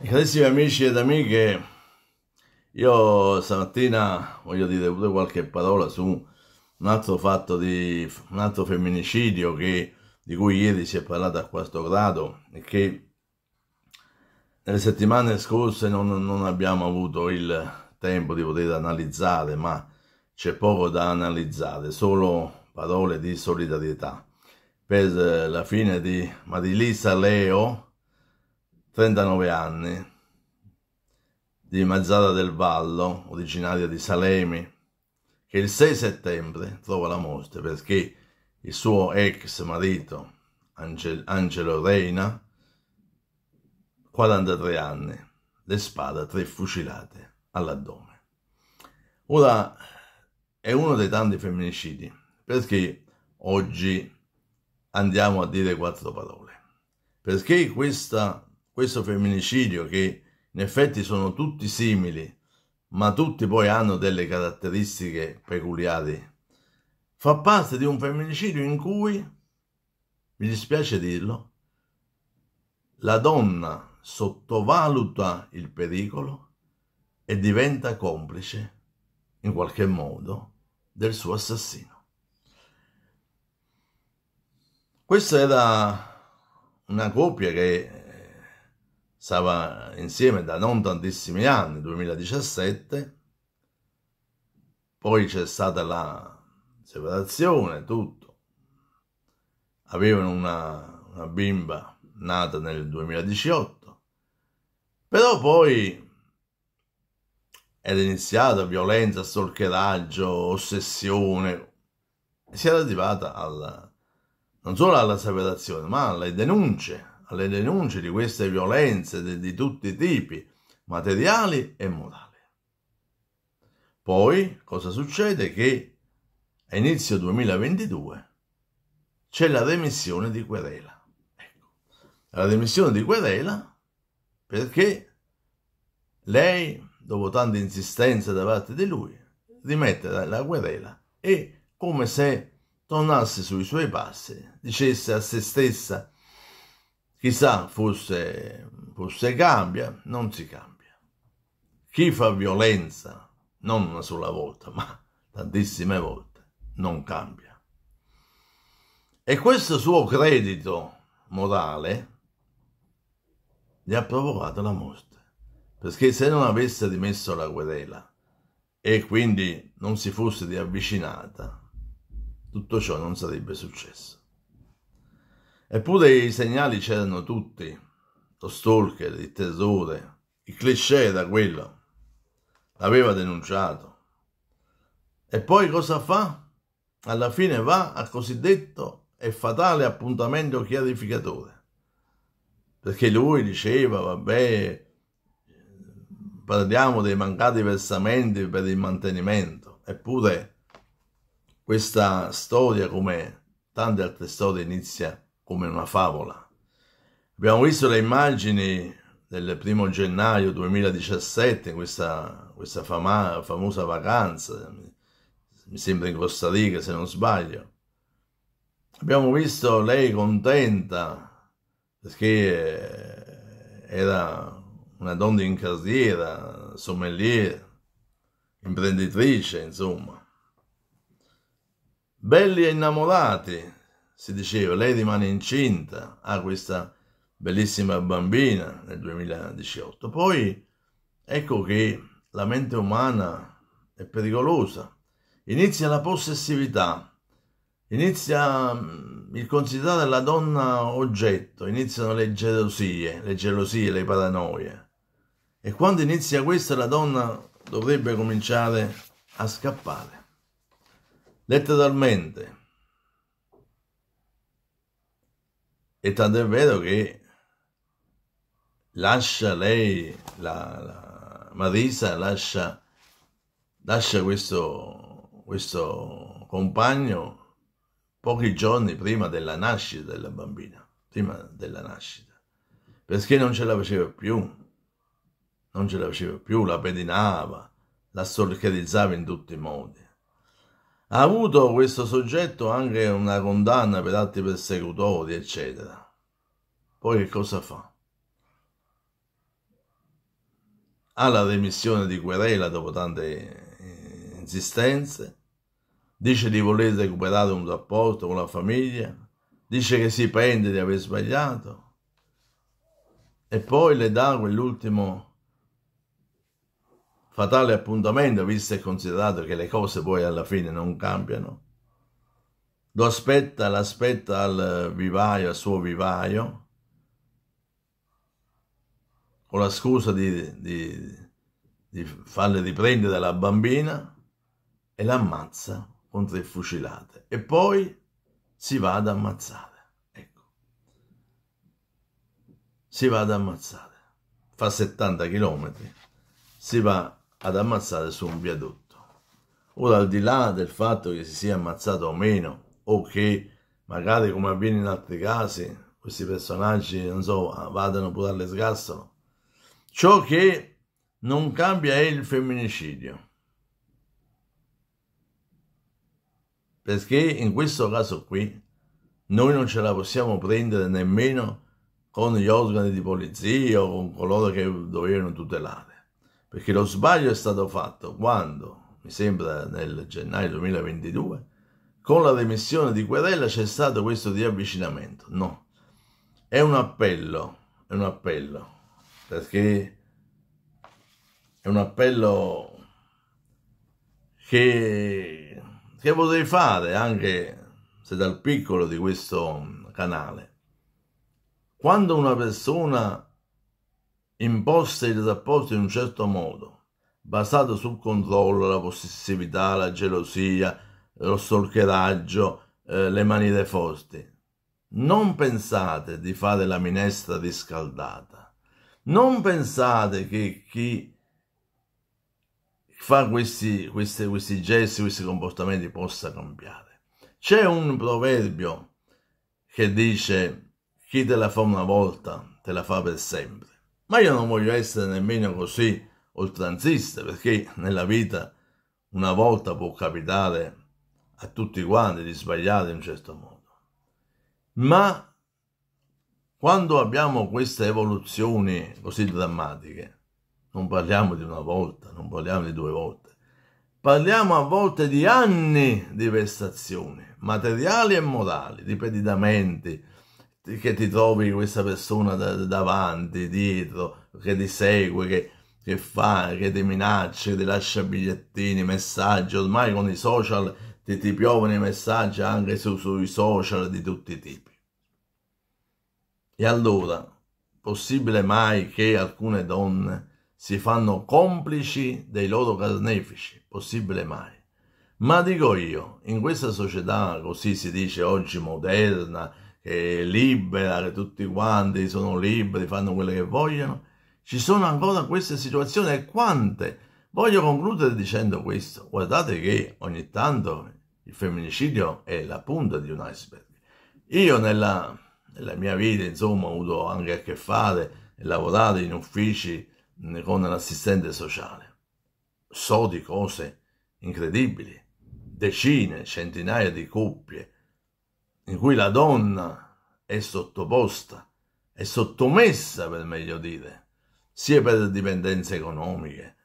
Carissimi amici ed amiche, io stamattina voglio dire pure qualche parola su un altro fatto di un altro femminicidio che, di cui ieri si è parlato a quarto grado e che nelle settimane scorse non, non abbiamo avuto il tempo di poter analizzare, ma c'è poco da analizzare, solo parole di solidarietà. Per la fine di Marilisa Leo, 39 anni, di Mazzara del Vallo, originaria di Salemi, che il 6 settembre trova la morte perché il suo ex marito Angel Angelo Reina, 43 anni, le spada, tre fucilate all'addome. Ora è uno dei tanti femminicidi perché oggi andiamo a dire quattro parole. Perché questa questo femminicidio che in effetti sono tutti simili, ma tutti poi hanno delle caratteristiche peculiari, fa parte di un femminicidio in cui, mi dispiace dirlo, la donna sottovaluta il pericolo e diventa complice, in qualche modo, del suo assassino. Questa era una coppia che stava insieme da non tantissimi anni, 2017, poi c'è stata la separazione, tutto. Avevano una, una bimba nata nel 2018, però poi era iniziata violenza, stalkeraggio, ossessione, si era arrivata alla, non solo alla separazione, ma alle denunce alle denunce di queste violenze di, di tutti i tipi, materiali e morali. Poi cosa succede? Che a inizio 2022 c'è la remissione di querela. Ecco, la remissione di querela perché lei, dopo tante insistenze da parte di lui, rimette la querela e come se tornasse sui suoi passi, dicesse a se stessa Chissà, forse, forse cambia, non si cambia. Chi fa violenza, non una sola volta, ma tantissime volte, non cambia. E questo suo credito morale gli ha provocato la morte. Perché se non avesse rimesso la querela e quindi non si fosse riavvicinata, tutto ciò non sarebbe successo. Eppure i segnali c'erano tutti, lo stalker, il terrore, il cliché da quello, l'aveva denunciato. E poi cosa fa? Alla fine va al cosiddetto e fatale appuntamento chiarificatore, perché lui diceva, vabbè, parliamo dei mancati versamenti per il mantenimento, eppure questa storia, come tante altre storie, inizia a come una favola. Abbiamo visto le immagini del primo gennaio 2017, questa, questa fama, famosa vacanza, mi sembra in Costa Rica se non sbaglio. Abbiamo visto lei contenta perché eh, era una donna in carriera, sommelier, imprenditrice, insomma. Belli e innamorati, si diceva lei rimane incinta, ha questa bellissima bambina nel 2018. Poi ecco che la mente umana è pericolosa, inizia la possessività, inizia mm, il considerare la donna oggetto, iniziano le gelosie, le gelosie, le paranoie. E quando inizia questa la donna dovrebbe cominciare a scappare. Letteralmente, E tanto è vero che lascia lei, la, la Marisa lascia, lascia questo, questo compagno pochi giorni prima della nascita della bambina, prima della nascita, perché non ce la faceva più, non ce la faceva più, la pedinava, la storcherizzava in tutti i modi ha avuto questo soggetto anche una condanna per atti persecutori, eccetera. Poi che cosa fa? Ha la remissione di querela dopo tante eh, insistenze, dice di voler recuperare un rapporto con la famiglia, dice che si pente di aver sbagliato e poi le dà quell'ultimo fatale appuntamento, visto e considerato che le cose poi alla fine non cambiano. Lo aspetta, l'aspetta al vivaio, al suo vivaio, con la scusa di, di, di farle riprendere la bambina e l'ammazza con tre fucilate. E poi si va ad ammazzare. Ecco. Si va ad ammazzare. Fa 70 chilometri. Si va ad ammazzare su un viadotto. Ora, al di là del fatto che si sia ammazzato o meno, o che magari come avviene in altri casi, questi personaggi, non so, vadano pure all'ergastolo, ciò che non cambia è il femminicidio. Perché in questo caso qui noi non ce la possiamo prendere nemmeno con gli organi di polizia o con coloro che dovevano tutelare perché lo sbaglio è stato fatto quando, mi sembra nel gennaio 2022, con la dimissione di Querella c'è stato questo riavvicinamento. No, è un appello, è un appello, perché è un appello che, che potrei fare anche se dal piccolo di questo canale. Quando una persona imposte il rapporto in un certo modo, basato sul controllo, la possessività, la gelosia, lo stalkeraggio, eh, le maniere forti. Non pensate di fare la minestra riscaldata. Non pensate che chi fa questi, questi, questi gesti, questi comportamenti possa cambiare. C'è un proverbio che dice chi te la fa una volta te la fa per sempre. Ma io non voglio essere nemmeno così oltranzista, perché nella vita una volta può capitare a tutti quanti di sbagliare in un certo modo. Ma quando abbiamo queste evoluzioni così drammatiche, non parliamo di una volta, non parliamo di due volte, parliamo a volte di anni di vessazioni materiali e morali, di che ti trovi questa persona da, davanti, dietro, che ti segue, che, che fa, che ti minaccia, che ti lascia bigliettini, messaggi, ormai con i social ti, ti piovono i messaggi anche su, sui social di tutti i tipi. E allora, possibile mai che alcune donne si fanno complici dei loro carnefici? Possibile mai? Ma dico io, in questa società così si dice oggi moderna, eh, libera, tutti quanti sono liberi, fanno quello che vogliono. Ci sono ancora queste situazioni e quante? Voglio concludere dicendo questo. Guardate che ogni tanto il femminicidio è la punta di un iceberg. Io nella, nella mia vita, insomma, ho avuto anche a che fare e lavorare in uffici con l'assistente sociale. So di cose incredibili, decine, centinaia di coppie in cui la donna è sottoposta, è sottomessa per meglio dire, sia per dipendenze economiche,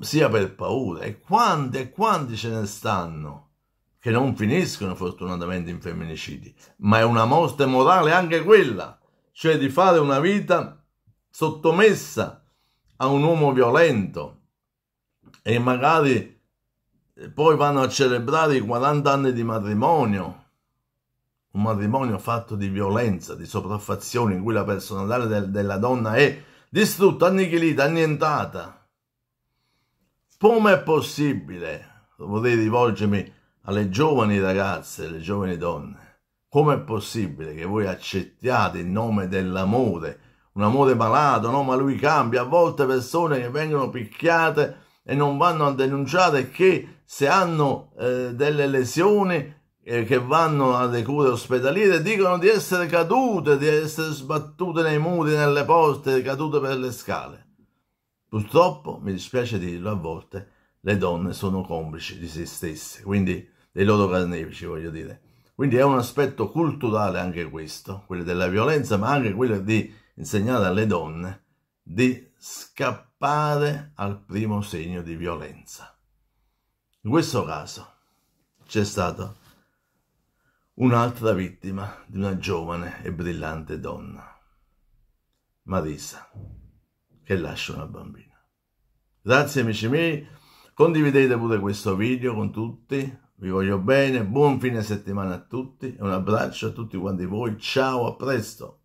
sia per paura, e quanti e quanti ce ne stanno che non finiscono fortunatamente in femminicidi, ma è una morte morale anche quella, cioè di fare una vita sottomessa a un uomo violento e magari eh, poi vanno a celebrare i 40 anni di matrimonio un matrimonio fatto di violenza, di sopraffazione, in cui la personalità del, della donna è distrutta, annichilita, annientata. Come è possibile, vorrei rivolgermi alle giovani ragazze, alle giovani donne, come è possibile che voi accettiate il nome dell'amore, un amore malato, no? Ma lui cambia, a volte persone che vengono picchiate e non vanno a denunciare che se hanno eh, delle lesioni eh, che vanno alle cure ospedaliere dicono di essere cadute, di essere sbattute nei muri, nelle porte, cadute per le scale. Purtroppo, mi dispiace dirlo, a volte le donne sono complici di se stesse, quindi dei loro carnefici, voglio dire. Quindi è un aspetto culturale anche questo, quello della violenza, ma anche quello di insegnare alle donne di scappare al primo segno di violenza. In questo caso c'è stato un'altra vittima di una giovane e brillante donna, Marisa, che lascia una bambina. Grazie amici miei, condividete pure questo video con tutti, vi voglio bene, buon fine settimana a tutti, un abbraccio a tutti quanti voi, ciao, a presto!